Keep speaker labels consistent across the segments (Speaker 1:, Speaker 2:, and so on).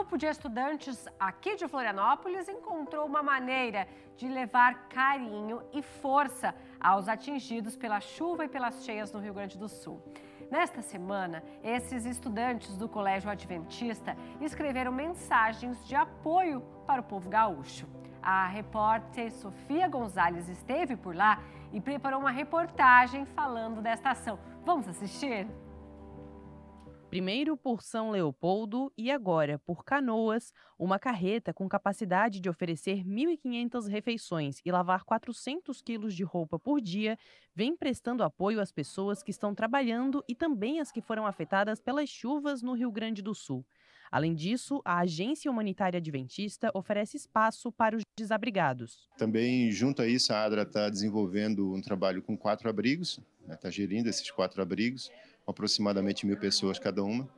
Speaker 1: grupo de estudantes aqui de Florianópolis encontrou uma maneira de levar carinho e força aos atingidos pela chuva e pelas cheias no Rio Grande do Sul. Nesta semana, esses estudantes do Colégio Adventista escreveram mensagens de apoio para o povo gaúcho. A repórter Sofia Gonzalez esteve por lá e preparou uma reportagem falando desta ação. Vamos assistir?
Speaker 2: Primeiro por São Leopoldo e agora por Canoas, uma carreta com capacidade de oferecer 1.500 refeições e lavar 400 quilos de roupa por dia, vem prestando apoio às pessoas que estão trabalhando e também às que foram afetadas pelas chuvas no Rio Grande do Sul. Além disso, a Agência Humanitária Adventista oferece espaço para os desabrigados.
Speaker 3: Também, junto a isso, a ADRA está desenvolvendo um trabalho com quatro abrigos, está né, tá gerindo esses quatro abrigos aproximadamente mil pessoas cada uma,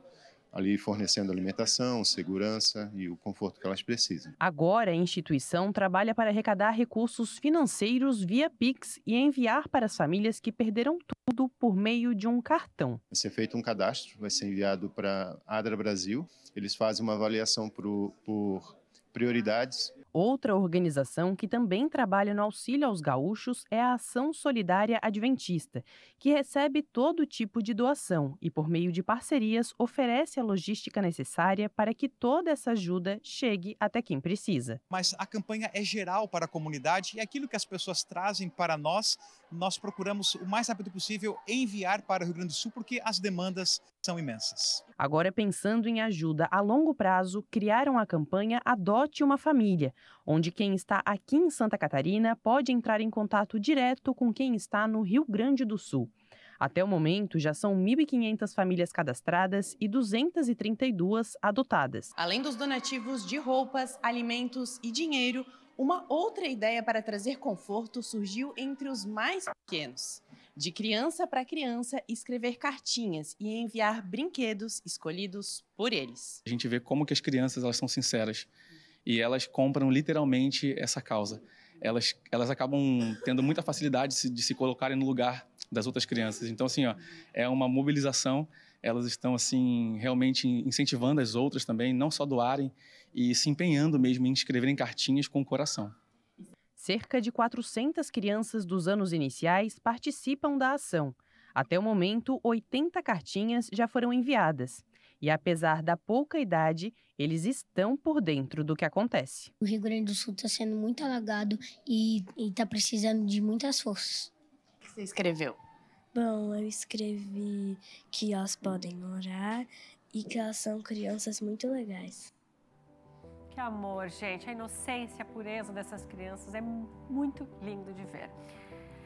Speaker 3: ali fornecendo alimentação, segurança e o conforto que elas precisam.
Speaker 2: Agora, a instituição trabalha para arrecadar recursos financeiros via Pix e enviar para as famílias que perderam tudo por meio de um cartão.
Speaker 3: Vai ser feito um cadastro, vai ser enviado para a Adra Brasil. Eles fazem uma avaliação por, por prioridades
Speaker 2: Outra organização que também trabalha no auxílio aos gaúchos é a Ação Solidária Adventista, que recebe todo tipo de doação e, por meio de parcerias, oferece a logística necessária para que toda essa ajuda chegue até quem precisa.
Speaker 4: Mas a campanha é geral para a comunidade e é aquilo que as pessoas trazem para nós, nós procuramos o mais rápido possível enviar para o Rio Grande do Sul, porque as demandas são imensas.
Speaker 2: Agora, pensando em ajuda a longo prazo, criaram a campanha Adote uma Família onde quem está aqui em Santa Catarina pode entrar em contato direto com quem está no Rio Grande do Sul. Até o momento, já são 1.500 famílias cadastradas e 232 adotadas. Além dos donativos de roupas, alimentos e dinheiro, uma outra ideia para trazer conforto surgiu entre os mais pequenos. De criança para criança, escrever cartinhas e enviar brinquedos escolhidos por eles.
Speaker 4: A gente vê como que as crianças elas são sinceras. Uhum e elas compram literalmente essa causa. Elas, elas acabam tendo muita facilidade de se, de se colocarem no lugar das outras crianças. Então, assim, ó, é uma mobilização. Elas estão, assim, realmente incentivando as outras também, não só doarem, e se empenhando mesmo em escreverem cartinhas com o coração. Cerca
Speaker 2: de 400 crianças dos anos iniciais participam da ação. Até o momento, 80 cartinhas já foram enviadas e apesar da pouca idade, eles estão por dentro do que acontece.
Speaker 1: O Rio Grande do Sul está sendo muito alagado e está precisando de muitas forças.
Speaker 2: O que você escreveu? Bom, eu escrevi que elas podem orar e que elas são crianças muito legais.
Speaker 1: Que amor, gente. A inocência, a pureza dessas crianças é muito lindo de ver.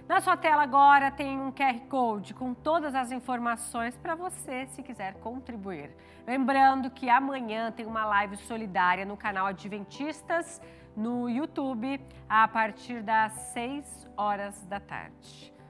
Speaker 1: Na sua tela agora tem um QR Code com todas as informações para você, se quiser contribuir. Lembrando que amanhã tem uma live solidária no canal Adventistas no YouTube a partir das 6 horas da tarde.